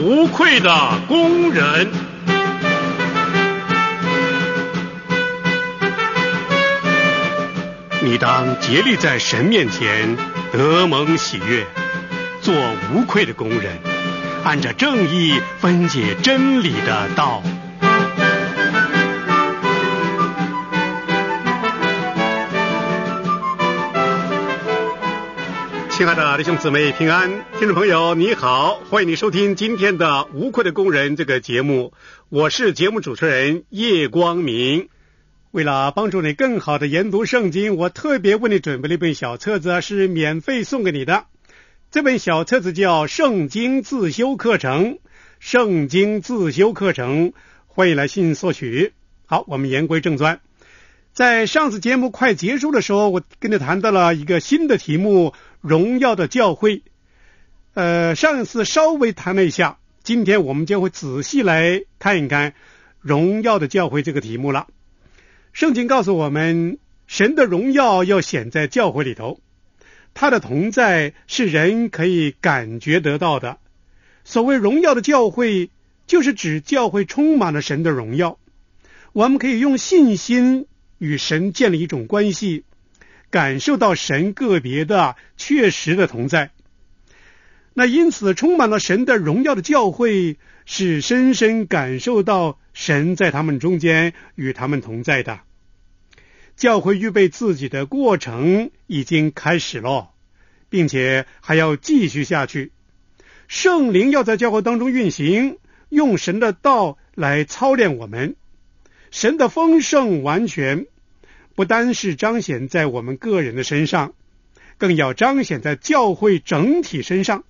无愧的工人，你当竭力在神面前得蒙喜悦，做无愧的工人，按照正义分解真理的道。亲爱的弟兄姊妹平安，听众朋友你好，欢迎你收听今天的《无愧的工人》这个节目，我是节目主持人叶光明。为了帮助你更好的研读圣经，我特别为你准备了一本小册子，是免费送给你的。这本小册子叫《圣经自修课程》，《圣经自修课程》，欢迎来信索取。好，我们言归正传。在上次节目快结束的时候，我跟你谈到了一个新的题目——荣耀的教会。呃，上一次稍微谈了一下，今天我们将会仔细来看一看“荣耀的教会”这个题目了。圣经告诉我们，神的荣耀要显在教会里头，他的同在是人可以感觉得到的。所谓荣耀的教会，就是指教会充满了神的荣耀。我们可以用信心。与神建立一种关系，感受到神个别的、确实的同在。那因此，充满了神的荣耀的教会，是深深感受到神在他们中间与他们同在的。教会预备自己的过程已经开始了，并且还要继续下去。圣灵要在教会当中运行，用神的道来操练我们。神的丰盛完全不单是彰显在我们个人的身上，更要彰显在教会整体身上。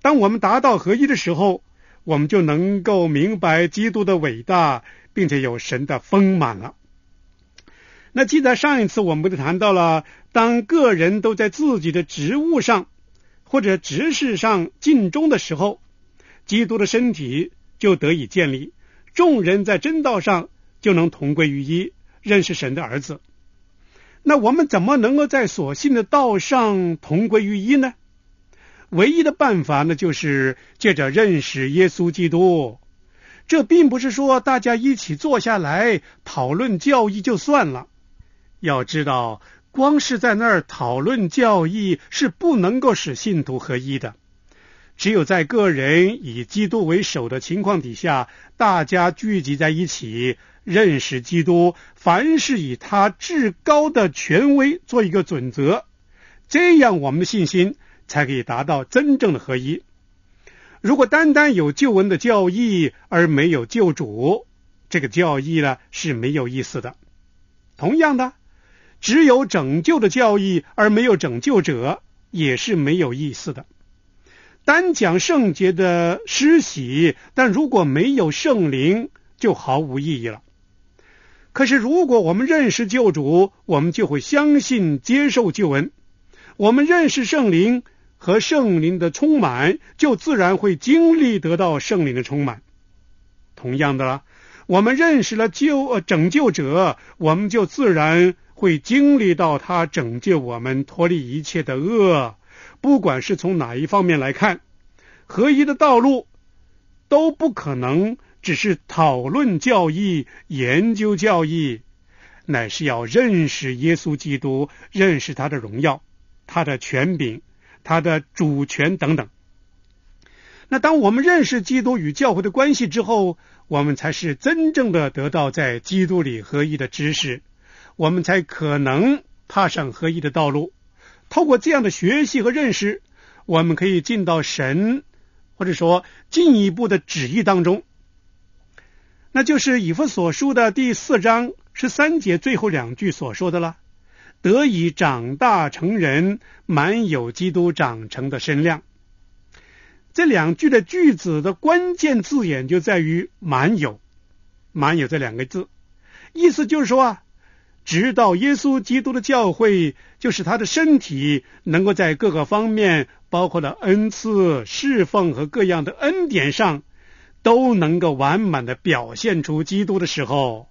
当我们达到合一的时候，我们就能够明白基督的伟大，并且有神的丰满了。那记得上一次我们就谈到了，当个人都在自己的职务上或者职事上尽忠的时候，基督的身体就得以建立，众人在真道上。就能同归于一，认识神的儿子。那我们怎么能够在所信的道上同归于一呢？唯一的办法呢，就是借着认识耶稣基督。这并不是说大家一起坐下来讨论教义就算了。要知道，光是在那儿讨论教义是不能够使信徒合一的。只有在个人以基督为首的情况底下，大家聚集在一起认识基督，凡是以他至高的权威做一个准则，这样我们的信心才可以达到真正的合一。如果单单有救恩的教义而没有救主，这个教义呢是没有意思的。同样的，只有拯救的教义而没有拯救者，也是没有意思的。单讲圣洁的施洗，但如果没有圣灵，就毫无意义了。可是，如果我们认识救主，我们就会相信、接受救恩；我们认识圣灵和圣灵的充满，就自然会经历得到圣灵的充满。同样的，啦，我们认识了救呃拯救者，我们就自然会经历到他拯救我们、脱离一切的恶。不管是从哪一方面来看，合一的道路都不可能只是讨论教义、研究教义，乃是要认识耶稣基督、认识他的荣耀、他的权柄、他的主权等等。那当我们认识基督与教会的关系之后，我们才是真正的得到在基督里合一的知识，我们才可能踏上合一的道路。透过这样的学习和认识，我们可以进到神或者说进一步的旨意当中。那就是以弗所书的第四章十三节最后两句所说的了：得以长大成人，满有基督长成的身量。这两句的句子的关键字眼就在于“满有”、“满有”这两个字，意思就是说啊。直到耶稣基督的教会就是他的身体，能够在各个方面，包括了恩赐、侍奉和各样的恩典上，都能够完满的表现出基督的时候，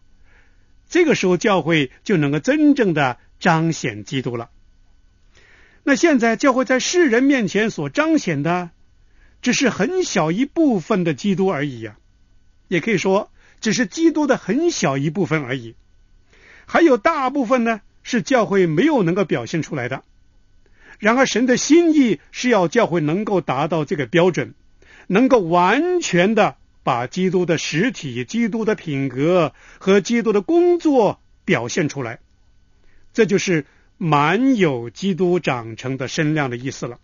这个时候教会就能够真正的彰显基督了。那现在教会在世人面前所彰显的，只是很小一部分的基督而已呀，也可以说，只是基督的很小一部分而已。还有大部分呢，是教会没有能够表现出来的。然而，神的心意是要教会能够达到这个标准，能够完全的把基督的实体、基督的品格和基督的工作表现出来。这就是满有基督长成的身量的意思了。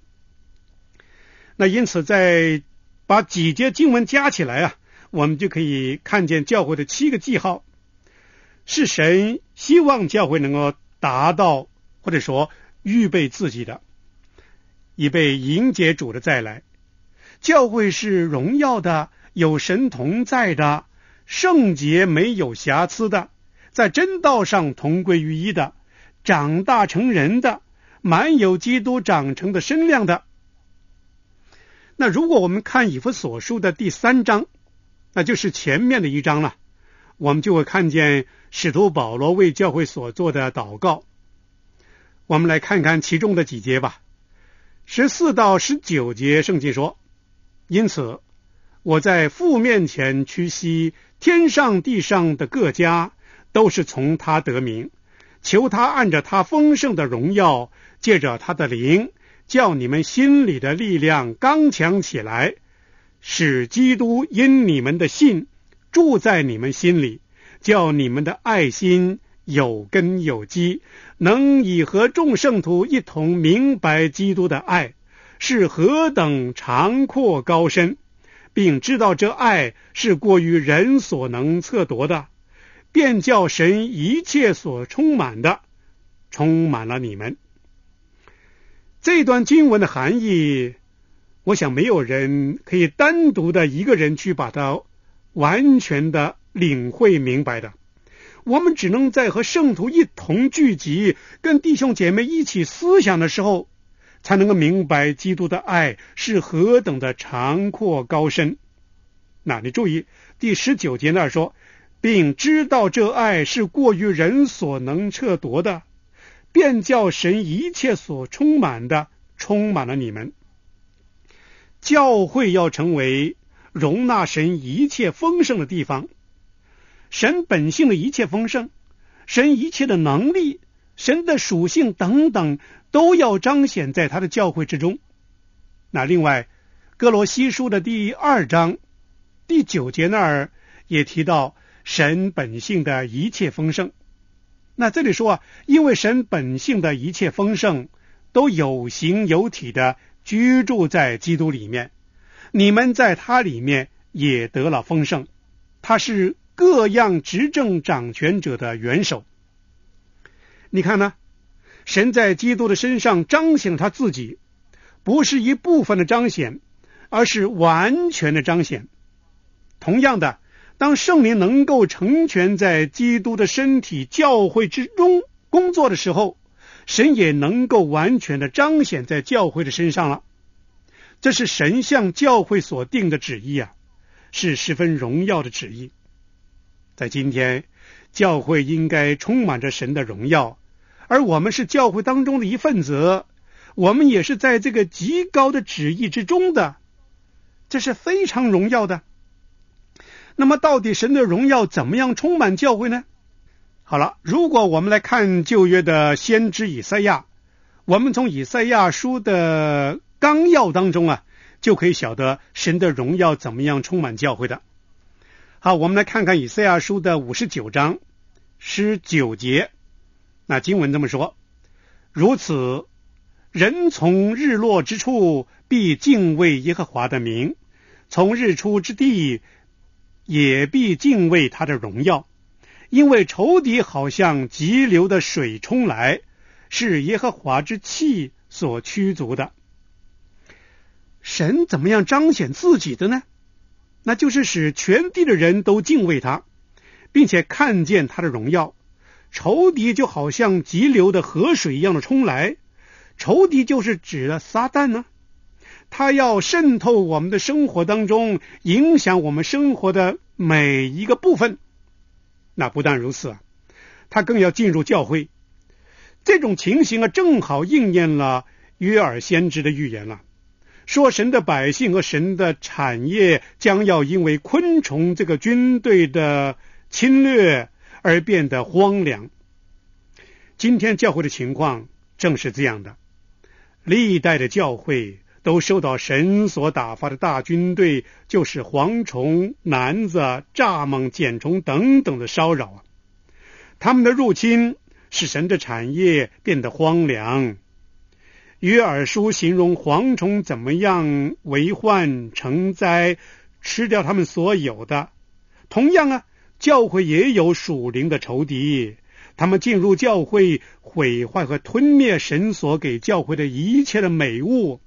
那因此，在把几节经文加起来啊，我们就可以看见教会的七个记号。是神希望教会能够达到，或者说预备自己的，以备迎接主的再来。教会是荣耀的，有神同在的，圣洁没有瑕疵的，在真道上同归于一的，长大成人的，满有基督长成的身量的。那如果我们看以弗所书的第三章，那就是前面的一章了。我们就会看见使徒保罗为教会所做的祷告。我们来看看其中的几节吧。十四到十九节，圣经说：“因此我在父面前屈膝，天上地上的各家都是从他得名，求他按着他丰盛的荣耀，借着他的灵，叫你们心里的力量刚强起来，使基督因你们的信。”住在你们心里，叫你们的爱心有根有基，能以和众圣徒一同明白基督的爱是何等长阔高深，并知道这爱是过于人所能测夺的，便叫神一切所充满的充满了你们。这段经文的含义，我想没有人可以单独的一个人去把它。完全的领会明白的，我们只能在和圣徒一同聚集、跟弟兄姐妹一起思想的时候，才能够明白基督的爱是何等的长阔高深。那你注意第十九节那儿说，并知道这爱是过于人所能测夺的，便叫神一切所充满的充满了你们。教会要成为。容纳神一切丰盛的地方，神本性的一切丰盛，神一切的能力，神的属性等等，都要彰显在他的教会之中。那另外，哥罗西书的第二章第九节那儿也提到神本性的一切丰盛。那这里说啊，因为神本性的一切丰盛都有形有体的居住在基督里面。你们在他里面也得了丰盛，他是各样执政掌权者的元首。你看呢？神在基督的身上彰显他自己，不是一部分的彰显，而是完全的彰显。同样的，当圣灵能够成全在基督的身体教会之中工作的时候，神也能够完全的彰显在教会的身上了。这是神向教会所定的旨意啊，是十分荣耀的旨意。在今天，教会应该充满着神的荣耀，而我们是教会当中的一份子，我们也是在这个极高的旨意之中的，这是非常荣耀的。那么，到底神的荣耀怎么样充满教会呢？好了，如果我们来看旧约的先知以赛亚，我们从以赛亚书的。纲要当中啊，就可以晓得神的荣耀怎么样充满教会的。好，我们来看看以赛亚书的五十九章十九节。那经文这么说：如此，人从日落之处必敬畏耶和华的名，从日出之地也必敬畏他的荣耀，因为仇敌好像急流的水冲来，是耶和华之气所驱逐的。神怎么样彰显自己的呢？那就是使全地的人都敬畏他，并且看见他的荣耀。仇敌就好像急流的河水一样的冲来，仇敌就是指的撒旦呢。他要渗透我们的生活当中，影响我们生活的每一个部分。那不但如此啊，他更要进入教会。这种情形啊，正好应验了约尔先知的预言了。说神的百姓和神的产业将要因为昆虫这个军队的侵略而变得荒凉。今天教会的情况正是这样的，历代的教会都受到神所打发的大军队，就是蝗虫、蚊子、蚱蜢、茧虫等等的骚扰啊。他们的入侵使神的产业变得荒凉。约尔书形容蝗虫怎么样为患成灾，吃掉他们所有的。同样啊，教会也有属灵的仇敌，他们进入教会毁坏和吞灭神所给教会的一切的美物。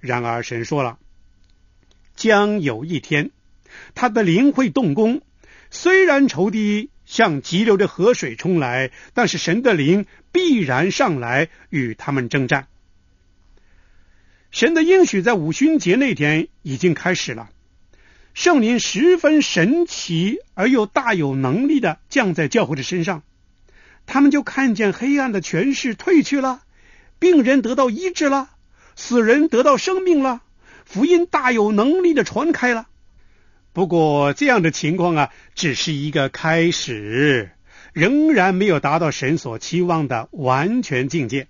然而神说了，将有一天他的灵会动工。虽然仇敌像急流的河水冲来，但是神的灵必然上来与他们征战。神的应许在五旬节那天已经开始了，圣灵十分神奇而又大有能力的降在教会的身上，他们就看见黑暗的权势退去了，病人得到医治了，死人得到生命了，福音大有能力的传开了。不过这样的情况啊，只是一个开始，仍然没有达到神所期望的完全境界。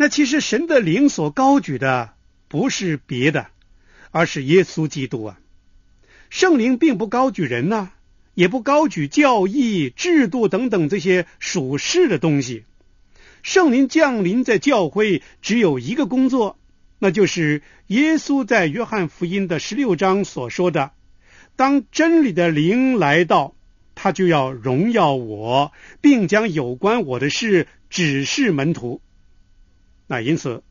那其实神的灵所高举的不是别的，而是耶稣基督啊！圣灵并不高举人呐，也不高举教义、制度等等这些属世的东西。圣灵降临在教会只有一个工作，那就是耶稣在约翰福音的十六章所说的：“当真理的灵来到，他就要荣耀我，并将有关我的事指示门徒。”那因此，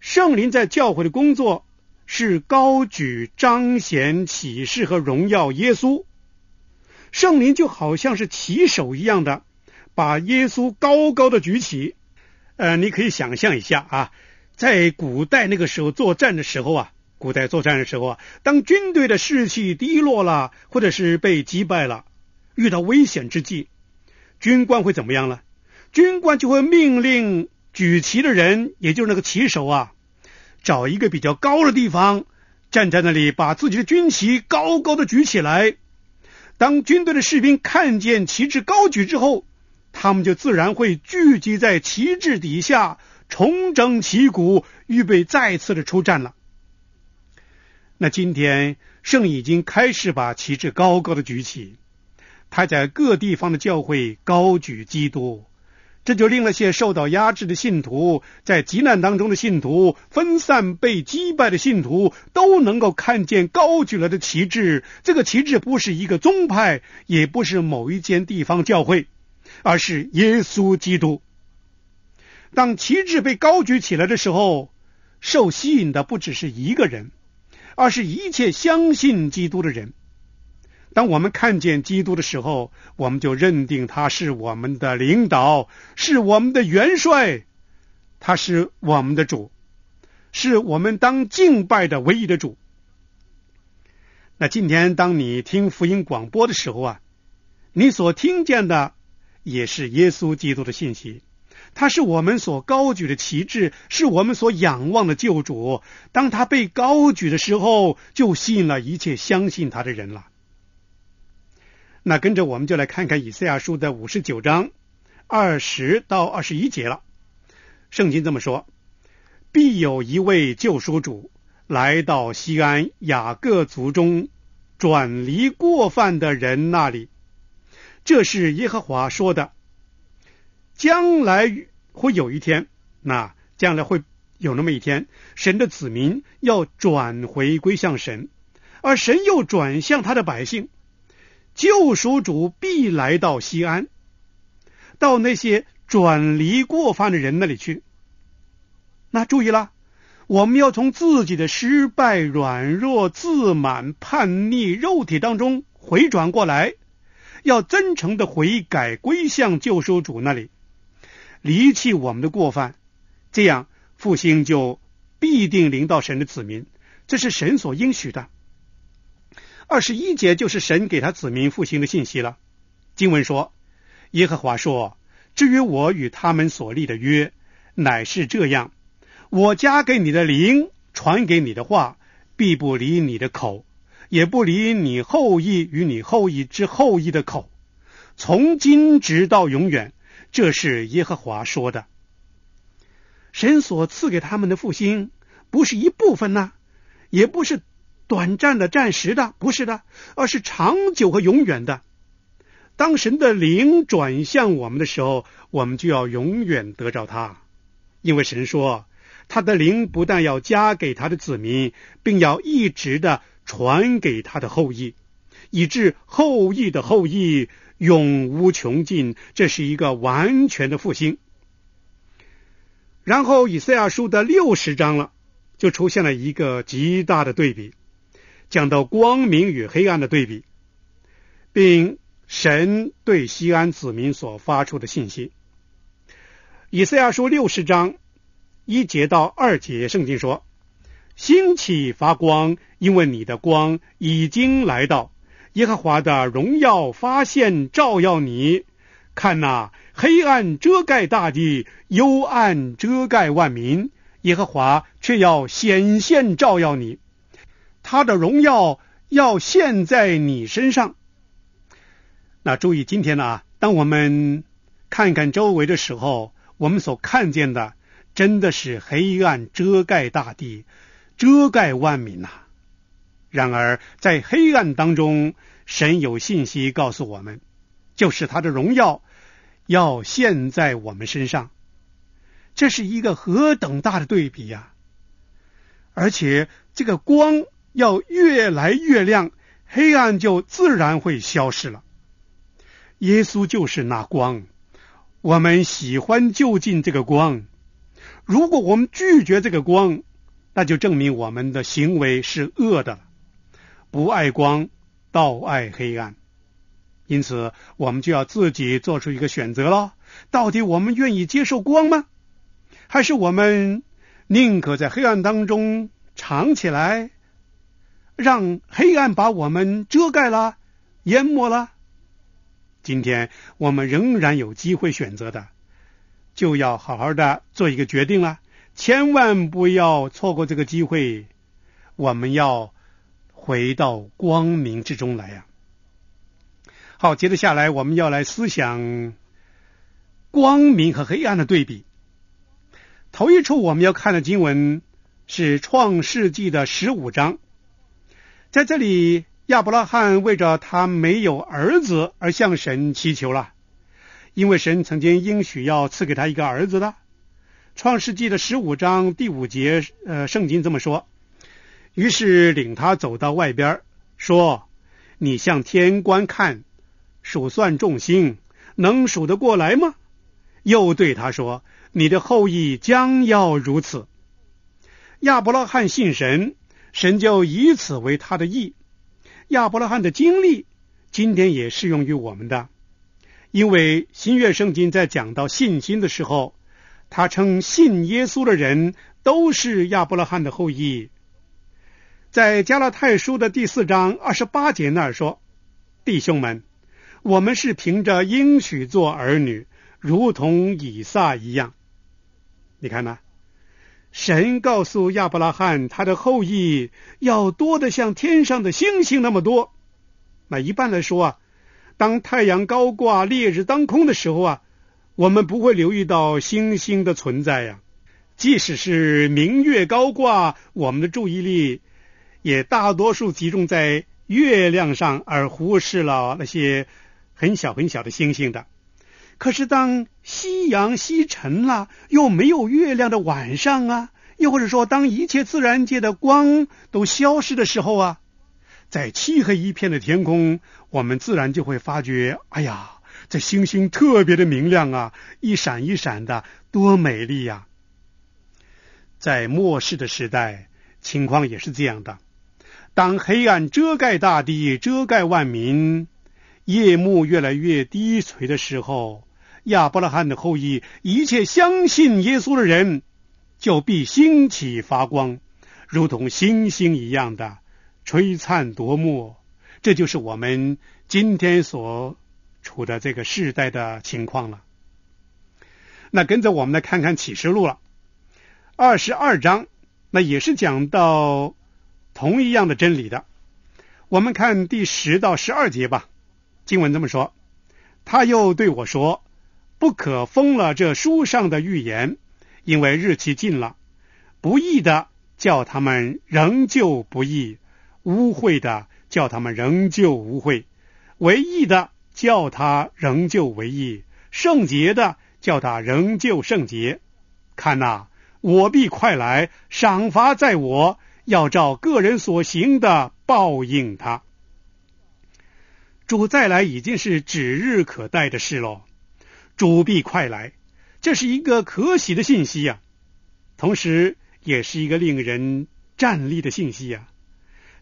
圣灵在教会的工作是高举彰显启示和荣耀耶稣。圣灵就好像是旗手一样的，把耶稣高高的举起。呃，你可以想象一下啊，在古代那个时候作战的时候啊，古代作战的时候啊，当军队的士气低落了，或者是被击败了，遇到危险之际，军官会怎么样呢？军官就会命令。举旗的人，也就是那个旗手啊，找一个比较高的地方，站在那里，把自己的军旗高高的举起来。当军队的士兵看见旗帜高举之后，他们就自然会聚集在旗帜底下，重整旗鼓，预备再次的出战了。那今天圣已经开始把旗帜高高的举起，他在各地方的教会高举基督。这就令那些受到压制的信徒，在极难当中的信徒，分散被击败的信徒，都能够看见高举了的旗帜。这个旗帜不是一个宗派，也不是某一间地方教会，而是耶稣基督。当旗帜被高举起来的时候，受吸引的不只是一个人，而是一切相信基督的人。当我们看见基督的时候，我们就认定他是我们的领导，是我们的元帅，他是我们的主，是我们当敬拜的唯一的主。那今天当你听福音广播的时候啊，你所听见的也是耶稣基督的信息。他是我们所高举的旗帜，是我们所仰望的救主。当他被高举的时候，就吸引了一切相信他的人了。那跟着我们就来看看以赛亚书的五十九章二十到二十一节了。圣经这么说：“必有一位救赎主来到西安雅各族中，转离过犯的人那里。”这是耶和华说的。将来会有一天，那将来会有那么一天，神的子民要转回归向神，而神又转向他的百姓。救赎主必来到西安，到那些转离过犯的人那里去。那注意了，我们要从自己的失败、软弱、自满、叛逆、肉体当中回转过来，要真诚的悔改，归向救赎主那里，离弃我们的过犯，这样复兴就必定临到神的子民，这是神所应许的。二十一节就是神给他子民复兴的信息了。经文说：“耶和华说，至于我与他们所立的约，乃是这样：我加给你的灵，传给你的话，必不离你的口，也不离你后裔与你后裔之后裔的口，从今直到永远。”这是耶和华说的。神所赐给他们的复兴，不是一部分呢，也不是。短暂的、暂时的，不是的，而是长久和永远的。当神的灵转向我们的时候，我们就要永远得着他，因为神说他的灵不但要加给他的子民，并要一直的传给他的后裔，以致后裔的后裔永无穷尽。这是一个完全的复兴。然后以赛亚书的六十章了，就出现了一个极大的对比。讲到光明与黑暗的对比，并神对西安子民所发出的信息，《以赛亚书》六十章一节到二节，圣经说：“兴起，发光，因为你的光已经来到。耶和华的荣耀发现，照耀你。看那黑暗遮盖大地，幽暗遮盖万民，耶和华却要显现照耀你。”他的荣耀要现，在你身上。那注意，今天呢？当我们看看周围的时候，我们所看见的真的是黑暗遮盖大地，遮盖万民呐。然而，在黑暗当中，神有信息告诉我们，就是他的荣耀要现，在我们身上。这是一个何等大的对比呀！而且，这个光。要越来越亮，黑暗就自然会消失了。耶稣就是那光，我们喜欢就近这个光。如果我们拒绝这个光，那就证明我们的行为是恶的，不爱光，倒爱黑暗。因此，我们就要自己做出一个选择了：到底我们愿意接受光吗？还是我们宁可在黑暗当中藏起来？让黑暗把我们遮盖了、淹没了。今天我们仍然有机会选择的，就要好好的做一个决定了，千万不要错过这个机会。我们要回到光明之中来呀！好，接着下来我们要来思想光明和黑暗的对比。头一处我们要看的经文是《创世纪》的十五章。在这里，亚伯拉罕为着他没有儿子而向神祈求了，因为神曾经应许要赐给他一个儿子的。创世纪的十五章第五节，呃，圣经这么说。于是领他走到外边，说：“你向天观看，数算众星，能数得过来吗？”又对他说：“你的后裔将要如此。”亚伯拉罕信神。神就以此为他的意，亚伯拉罕的经历今天也适用于我们的，因为新约圣经在讲到信心的时候，他称信耶稣的人都是亚伯拉罕的后裔，在加拉泰书的第四章二十八节那儿说：“弟兄们，我们是凭着应许做儿女，如同以撒一样。”你看呢？神告诉亚伯拉罕，他的后裔要多得像天上的星星那么多。那一般来说啊，当太阳高挂、烈日当空的时候啊，我们不会留意到星星的存在呀。即使是明月高挂，我们的注意力也大多数集中在月亮上，而忽视了那些很小很小的星星的。可是当……夕阳西沉了，又没有月亮的晚上啊，又或者说，当一切自然界的光都消失的时候啊，在漆黑一片的天空，我们自然就会发觉，哎呀，这星星特别的明亮啊，一闪一闪的，多美丽呀！在末世的时代，情况也是这样的：当黑暗遮盖大地，遮盖万民，夜幕越来越低垂的时候。亚伯拉罕的后裔，一切相信耶稣的人，就必兴起发光，如同星星一样的璀璨夺目。这就是我们今天所处的这个时代的情况了。那跟着我们来看看启示录了，二十二章，那也是讲到同一样的真理的。我们看第十到十二节吧。经文这么说：“他又对我说。”不可封了这书上的预言，因为日期近了。不义的叫他们仍旧不义，污秽的叫他们仍旧污秽，唯义的叫他仍旧唯义，圣洁的叫他仍旧圣洁。看呐，我必快来，赏罚在我，要照个人所行的报应他。主再来已经是指日可待的事喽。主必快来，这是一个可喜的信息呀，同时也是一个令人站立的信息呀。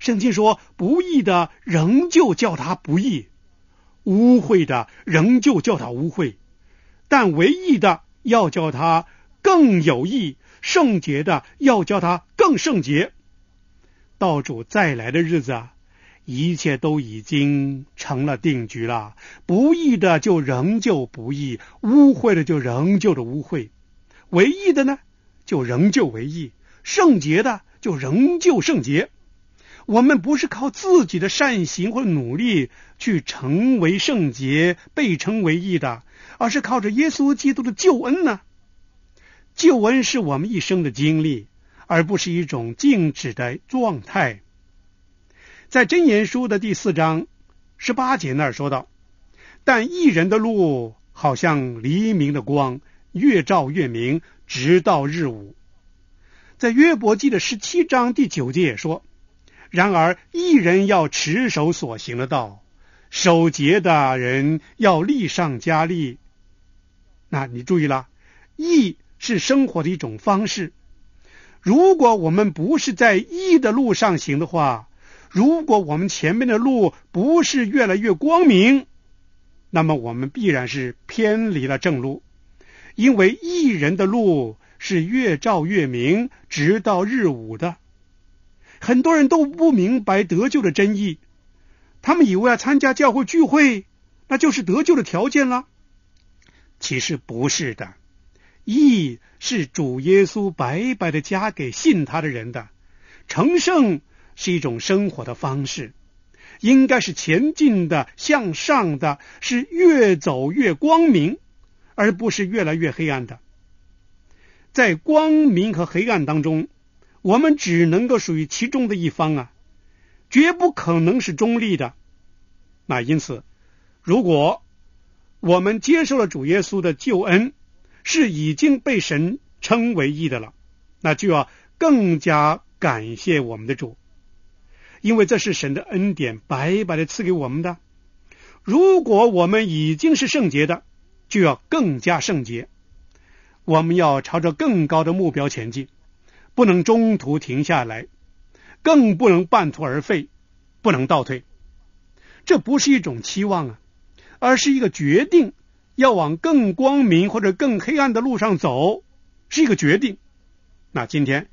圣经说，不义的仍旧叫他不义，污秽的仍旧叫他污秽，但唯义的要叫他更有义，圣洁的要叫他更圣洁。道主再来的日子啊。一切都已经成了定局了，不义的就仍旧不义，污秽的就仍旧的污秽，唯义的呢就仍旧唯义，圣洁的就仍旧圣洁。我们不是靠自己的善行或努力去成为圣洁、被称为义的，而是靠着耶稣基督的救恩呢。救恩是我们一生的经历，而不是一种静止的状态。在《真言书》的第四章十八节那儿说道：“但一人的路好像黎明的光，越照越明，直到日午。”在《约伯记》的十七章第九节也说：“然而一人要持守所行的道，守节的人要立上加利。那你注意了，义是生活的一种方式。如果我们不是在义的路上行的话，如果我们前面的路不是越来越光明，那么我们必然是偏离了正路。因为一人的路是越照越明，直到日午的。很多人都不明白得救的真意，他们以为参加教会聚会，那就是得救的条件了。其实不是的，义是主耶稣白白的加给信他的人的，成圣。是一种生活的方式，应该是前进的、向上的，是越走越光明，而不是越来越黑暗的。在光明和黑暗当中，我们只能够属于其中的一方啊，绝不可能是中立的。那因此，如果我们接受了主耶稣的救恩，是已经被神称为义的了，那就要更加感谢我们的主。因为这是神的恩典，白白的赐给我们的。如果我们已经是圣洁的，就要更加圣洁。我们要朝着更高的目标前进，不能中途停下来，更不能半途而废，不能倒退。这不是一种期望啊，而是一个决定，要往更光明或者更黑暗的路上走，是一个决定。那今天，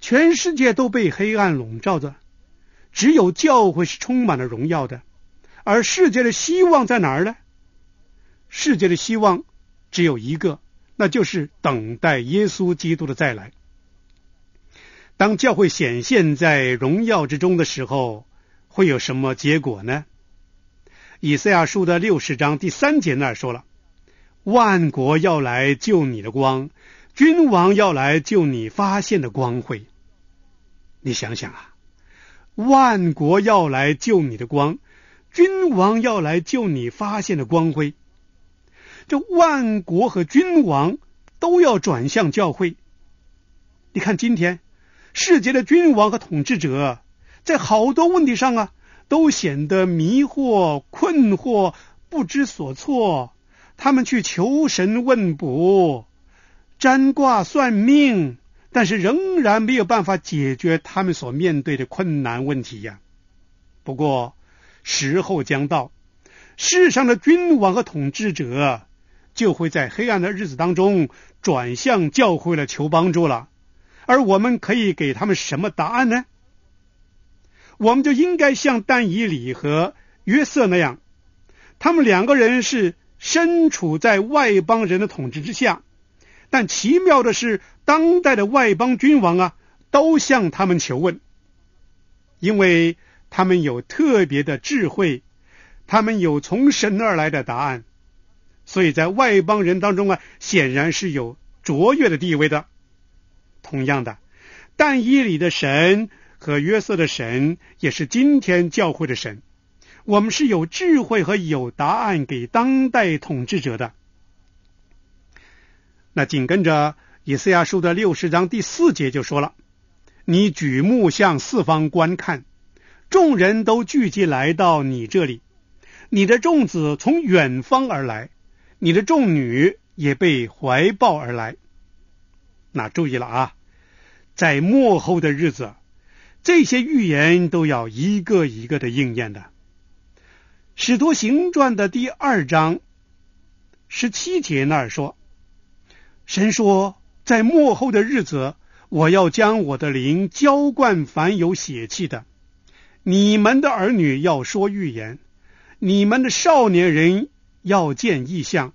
全世界都被黑暗笼罩着。只有教会是充满了荣耀的，而世界的希望在哪儿呢？世界的希望只有一个，那就是等待耶稣基督的再来。当教会显现在荣耀之中的时候，会有什么结果呢？以赛亚书的六十章第三节那儿说了：“万国要来救你的光，君王要来救你发现的光辉。”你想想啊。万国要来救你的光，君王要来救你发现的光辉。这万国和君王都要转向教会。你看今天世界的君王和统治者，在好多问题上啊，都显得迷惑、困惑、不知所措。他们去求神问卜、占卦算命。但是仍然没有办法解决他们所面对的困难问题呀。不过时候将到，世上的君王和统治者就会在黑暗的日子当中转向教会了，求帮助了。而我们可以给他们什么答案呢？我们就应该像但以理和约瑟那样，他们两个人是身处在外邦人的统治之下。但奇妙的是，当代的外邦君王啊，都向他们求问，因为他们有特别的智慧，他们有从神而来的答案，所以在外邦人当中啊，显然是有卓越的地位的。同样的，但伊里的神和约瑟的神也是今天教会的神，我们是有智慧和有答案给当代统治者的。那紧跟着《以赛亚书》的六十章第四节就说了：“你举目向四方观看，众人都聚集来到你这里，你的众子从远方而来，你的众女也被怀抱而来。”那注意了啊，在末后的日子，这些预言都要一个一个的应验的。《使徒行传》的第二章十七节那儿说。神说：“在末后的日子，我要将我的灵浇灌凡有血气的。你们的儿女要说预言，你们的少年人要见异象，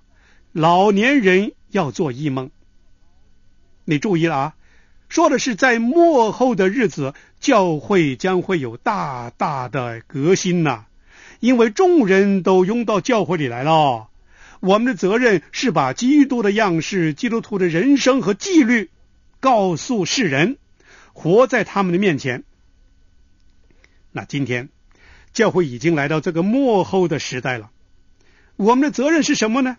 老年人要做异梦。你注意了啊！说的是在末后的日子，教会将会有大大的革新呐，因为众人都拥到教会里来了。”我们的责任是把基督的样式、基督徒的人生和纪律告诉世人，活在他们的面前。那今天教会已经来到这个末后的时代了，我们的责任是什么呢？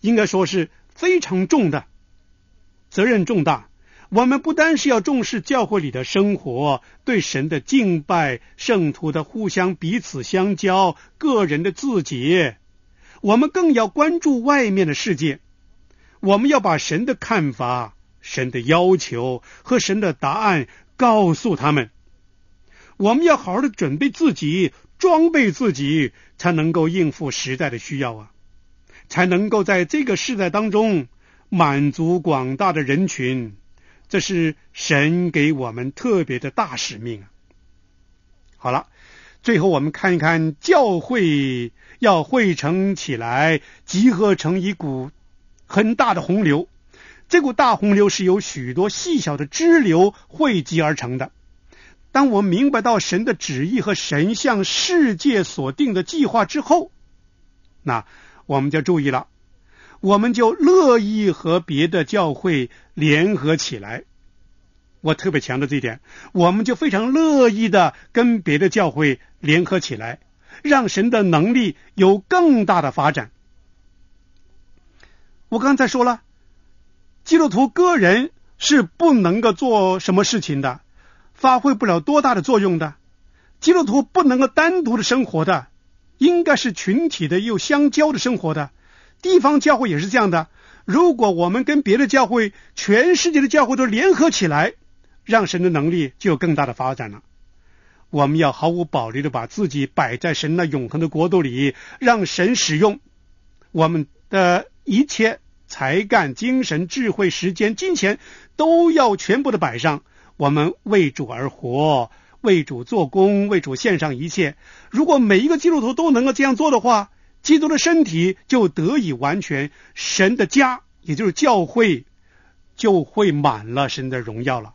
应该说是非常重的责任重大。我们不单是要重视教会里的生活、对神的敬拜、圣徒的互相彼此相交、个人的自己。我们更要关注外面的世界，我们要把神的看法、神的要求和神的答案告诉他们。我们要好好的准备自己、装备自己，才能够应付时代的需要啊，才能够在这个时代当中满足广大的人群。这是神给我们特别的大使命啊。好了，最后我们看一看教会。要汇成起来，集合成一股很大的洪流。这股大洪流是由许多细小的支流汇集而成的。当我明白到神的旨意和神向世界所定的计划之后，那我们就注意了，我们就乐意和别的教会联合起来。我特别强调这一点，我们就非常乐意的跟别的教会联合起来。让神的能力有更大的发展。我刚才说了，基督徒个人是不能够做什么事情的，发挥不了多大的作用的。基督徒不能够单独的生活的，应该是群体的又相交的生活的。地方教会也是这样的。如果我们跟别的教会，全世界的教会都联合起来，让神的能力就有更大的发展了。我们要毫无保留的把自己摆在神那永恒的国度里，让神使用我们的一切才干、精神、智慧、时间、金钱，都要全部的摆上。我们为主而活，为主做工，为主献上一切。如果每一个基督徒都能够这样做的话，基督的身体就得以完全，神的家，也就是教会，就会满了神的荣耀了。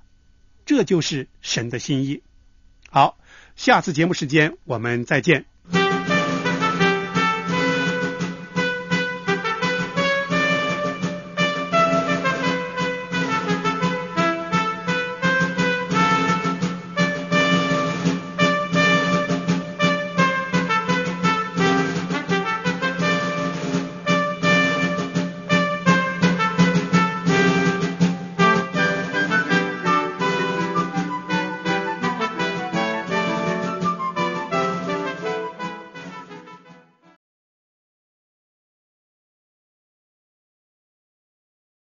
这就是神的心意。好。下次节目时间，我们再见。